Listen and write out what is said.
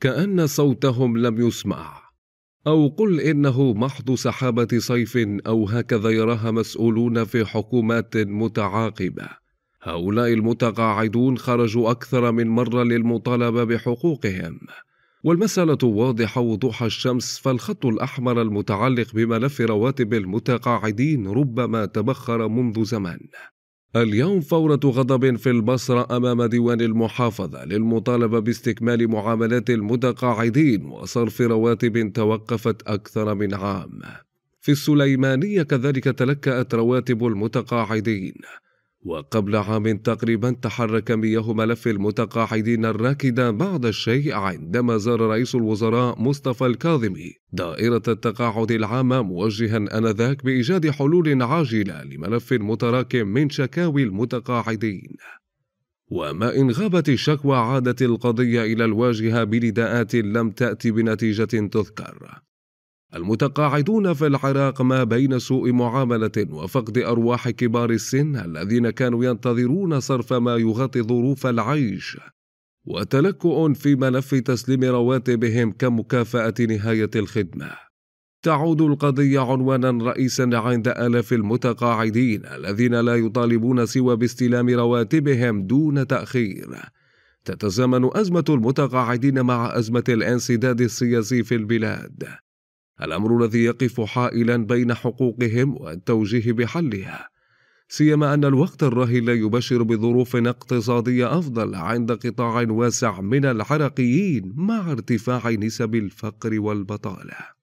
كأن صوتهم لم يسمع أو قل إنه محض سحابة صيف أو هكذا يراها مسؤولون في حكومات متعاقبة هؤلاء المتقاعدون خرجوا أكثر من مرة للمطالبة بحقوقهم والمسألة واضحة وضوح الشمس فالخط الأحمر المتعلق بملف رواتب المتقاعدين ربما تبخر منذ زمان اليوم فورة غضب في البصرة أمام ديوان المحافظة للمطالبة باستكمال معاملات المتقاعدين وصرف رواتب توقفت أكثر من عام. في السليمانية كذلك تلكأت رواتب المتقاعدين وقبل عام تقريبا تحرك مياه ملف المتقاعدين الراكدة بعض الشيء عندما زار رئيس الوزراء مصطفى الكاظمي دائرة التقاعد العامة موجها أنذاك بإيجاد حلول عاجلة لملف متراكم من شكاوي المتقاعدين وما إن غابت الشكوى عادت القضية إلى الواجهة بنداءات لم تأتي بنتيجة تذكر المتقاعدون في العراق ما بين سوء معاملة وفقد أرواح كبار السن الذين كانوا ينتظرون صرف ما يغطي ظروف العيش وتلكؤ في ملف تسليم رواتبهم كمكافأة نهاية الخدمة تعود القضية عنوانا رئيسا عند آلاف المتقاعدين الذين لا يطالبون سوى باستلام رواتبهم دون تأخير تتزامن أزمة المتقاعدين مع أزمة الانسداد السياسي في البلاد الأمر الذي يقف حائلا بين حقوقهم والتوجيه بحلها سيما أن الوقت الراهن لا يبشر بظروف اقتصادية أفضل عند قطاع واسع من العراقيين مع ارتفاع نسب الفقر والبطالة